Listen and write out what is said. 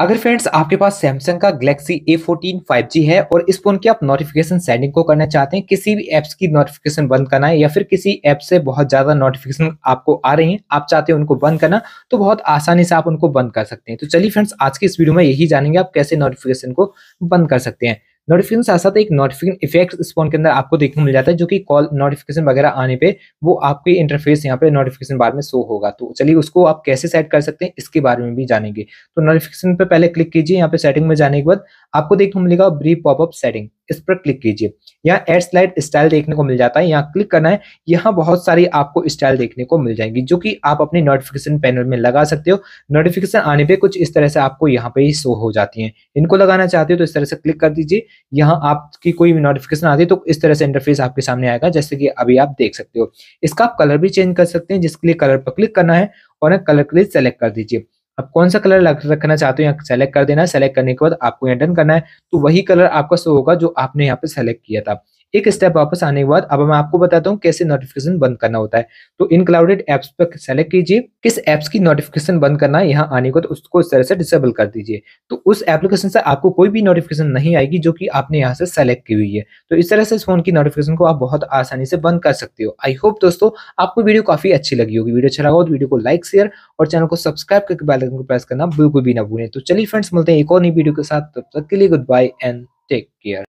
अगर फ्रेंड्स आपके पास सैमसंग का गैलेक्सी A14 5G है और इस फोन की आप नोटिफिकेशन सेंडिंग को करना चाहते हैं किसी भी ऐप्स की नोटिफिकेशन बंद करना है या फिर किसी एप से बहुत ज्यादा नोटिफिकेशन आपको आ रही हैं आप चाहते हैं उनको बंद करना तो बहुत आसानी से आप उनको बंद कर सकते हैं तो चलिए फ्रेंड्स आज की इस वीडियो में यही जानेंगे आप कैसे नोटिफिकेशन को बंद कर सकते हैं नोटिफिकेशन साथ साथ एक नोटिफिकेशन इफेक्ट इस फोन के अंदर आपको देखने मिल जाता है जो कि कॉल नोटिफिकेशन वगैरह आने पे वो आपके इंटरफेस यहाँ पे नोटिफिकेशन बार में शो होगा तो चलिए उसको आप कैसे सेट कर सकते हैं इसके बारे में भी जानेंगे तो नोटिफिकेशन पे पहले क्लिक कीजिए यहाँ पे सेटिंग में जाने के बाद आपको देखने को मिलेगा ब्रीफ पॉपअप सेटिंग इस पर क्लिक कीजिए यहाँ एड स्लाइड स्टाइल देखने को मिल जाता है यहाँ क्लिक करना है यहाँ बहुत सारी आपको स्टाइल देखने को मिल जाएंगी जो कि आप अपने नोटिफिकेशन पैनल में लगा सकते हो नोटिफिकेशन आने पे कुछ इस तरह से आपको यहाँ पे ही शो हो जाती हैं इनको लगाना चाहते हो तो इस तरह से क्लिक कर दीजिए यहाँ आपकी कोई नोटिफिकेशन आती है तो इस तरह से इंटरफेस आपके सामने आएगा जैसे कि अभी आप देख सकते हो इसका आप कलर भी चेंज कर सकते हैं जिसके लिए कलर पर क्लिक करना है और कलर के लिए सेलेक्ट कर दीजिए आप कौन सा कलर रखना चाहते हो यहाँ सेलेक्ट कर देना सेलेक्ट करने के बाद आपको यहाँ डन करना है तो वही कलर आपका शो होगा जो आपने यहाँ पे सेलेक्ट किया था एक स्टेप वापस आने के बाद अब मैं आपको बताता हूँ कैसे नोटिफिकेशन बंद करना होता है तो इन क्लाउडेड एप्स पर सेलेक्ट कीजिए किस एप्स की नोटिफिकेशन बंद करना है यहाँ आने को तो उसको इस तरह से डिसेबल कर दीजिए तो उस एप्लीकेशन से आपको कोई भी नोटिफिकेशन नहीं आएगी जो कि आपने यहाँ से सेलेक्ट की हुई है तो इस तरह से फोन की नोटिफिकेशन को आप बहुत आसानी से बंद कर सकते हो आई होप दोस्तों आपको वीडियो काफी अच्छी लगी होगी वीडियो अच्छा लगा हो तो वीडियो को लाइक शेयर और चैनल को सब्सक्राइब करके बेलाइकन को प्रेस करना बिल्कुल भी ना भूलें तो चलिए फ्रेंड्स मिलते हैं एक और नई वीडियो के साथ तब तक के लिए goodbye and take care